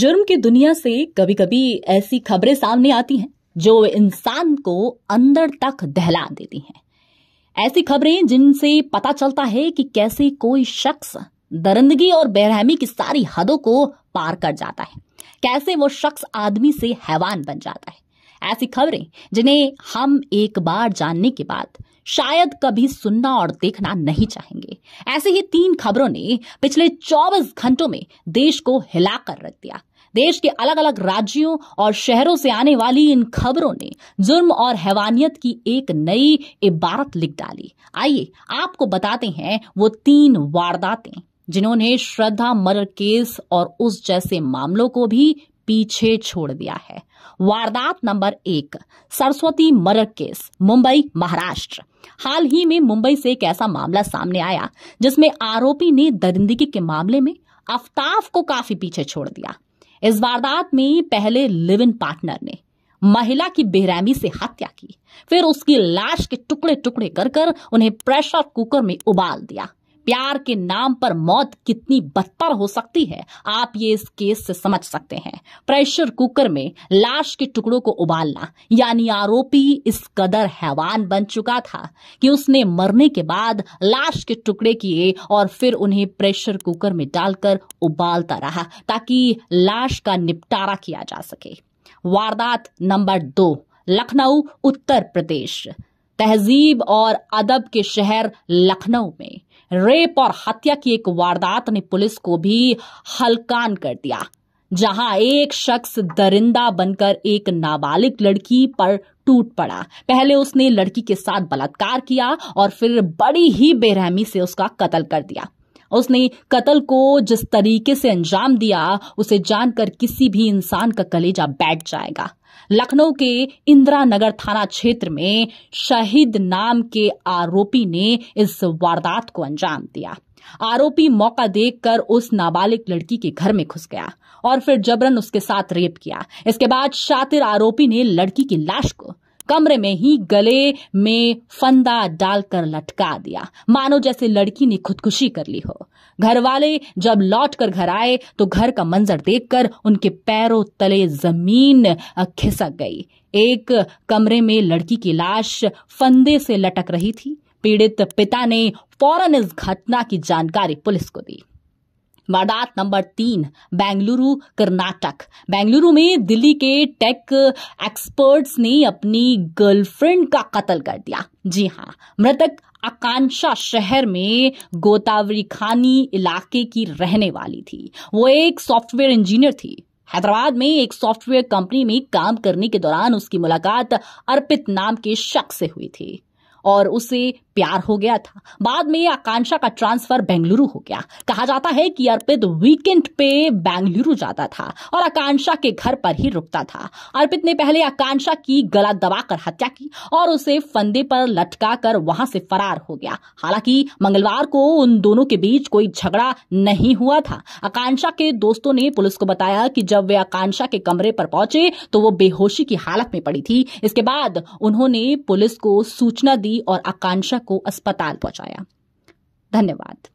जुर्म की दुनिया से कभी कभी ऐसी खबरें सामने आती हैं जो इंसान को अंदर तक दहला देती हैं ऐसी खबरें जिनसे पता चलता है कि कैसे कोई शख्स दरंदगी और बेरहमी की सारी हदों को पार कर जाता है कैसे वो शख्स आदमी से हैवान बन जाता है ऐसी खबरें जिन्हें हम एक बार जानने के बाद शायद कभी सुनना और देखना नहीं चाहेंगे ऐसे ही तीन खबरों ने पिछले 24 घंटों में देश को कर रख दिया देश के अलग अलग राज्यों और शहरों से आने वाली इन खबरों ने जुर्म और हैवानियत की एक नई इबारत लिख डाली आइए आपको बताते हैं वो तीन वारदातें जिन्होंने श्रद्धा मर्डर केस और उस जैसे मामलों को भी पीछे छोड़ दिया है वारदात नंबर एक सरस्वती मर्डर केस मुंबई महाराष्ट्र हाल ही में मुंबई से एक ऐसा मामला सामने आया जिसमें आरोपी ने दरिंदगी के मामले में अफ्ताफ को काफी पीछे छोड़ दिया इस वारदात में पहले लिव इन पार्टनर ने महिला की बेरहमी से हत्या की फिर उसकी लाश के टुकड़े टुकड़े कर कर उन्हें प्रेशर कुकर में उबाल दिया प्यार के नाम पर मौत कितनी बदतर हो सकती है आप ये इस केस से समझ सकते हैं प्रेशर कुकर में लाश के टुकड़ों को उबालना यानी आरोपी इस कदर हैवान बन चुका था कि उसने मरने के बाद लाश के टुकड़े किए और फिर उन्हें प्रेशर कुकर में डालकर उबालता रहा ताकि लाश का निपटारा किया जा सके वारदात नंबर दो लखनऊ उत्तर प्रदेश तहजीब और अदब के शहर लखनऊ में रेप और हत्या की एक वारदात ने पुलिस को भी हलकान कर दिया जहां एक शख्स दरिंदा बनकर एक नाबालिग लड़की पर टूट पड़ा पहले उसने लड़की के साथ बलात्कार किया और फिर बड़ी ही बेरहमी से उसका कत्ल कर दिया उसने कत्ल को जिस तरीके से अंजाम दिया उसे जानकर किसी भी इंसान का कलेजा बैठ जाएगा लखनऊ के इंदिरा नगर थाना क्षेत्र में शहीद नाम के आरोपी ने इस वारदात को अंजाम दिया आरोपी मौका देखकर उस नाबालिग लड़की के घर में घुस गया और फिर जबरन उसके साथ रेप किया इसके बाद शातिर आरोपी ने लड़की की लाश को कमरे में ही गले में फंदा डालकर लटका दिया मानो जैसे लड़की ने खुदकुशी कर ली हो घर वाले जब लौट कर घर आए तो घर का मंजर देखकर उनके पैरों तले जमीन खिसक गई एक कमरे में लड़की की लाश फंदे से लटक रही थी पीड़ित पिता ने फौरन इस घटना की जानकारी पुलिस को दी वारदात नंबर तीन बेंगलुरु कर्नाटक बेंगलुरु में दिल्ली के टेक एक्सपर्ट्स ने अपनी गर्लफ्रेंड का कत्ल कर दिया जी हाँ मृतक आकांक्षा शहर में गोतावरी खानी इलाके की रहने वाली थी वो एक सॉफ्टवेयर इंजीनियर थी हैदराबाद में एक सॉफ्टवेयर कंपनी में काम करने के दौरान उसकी मुलाकात अर्पित नाम के शख्स से हुई थी और उसे प्यार हो गया था बाद में आकांक्षा का ट्रांसफर बेंगलुरु हो गया कहा जाता है कि अर्पित वीकेंड पे बेंगलुरु जाता था और आकांक्षा के घर पर ही रुकता था अर्पित ने पहले आकांक्षा की गला दबाकर हत्या की और उसे फंदे पर लटका कर वहां से फरार हो गया हालांकि मंगलवार को उन दोनों के बीच कोई झगड़ा नहीं हुआ था आकांक्षा के दोस्तों ने पुलिस को बताया कि जब वे आकांक्षा के कमरे पर पहुंचे तो वो बेहोशी की हालत में पड़ी थी इसके बाद उन्होंने पुलिस को सूचना दी और आकांक्षा को अस्पताल पहुंचाया धन्यवाद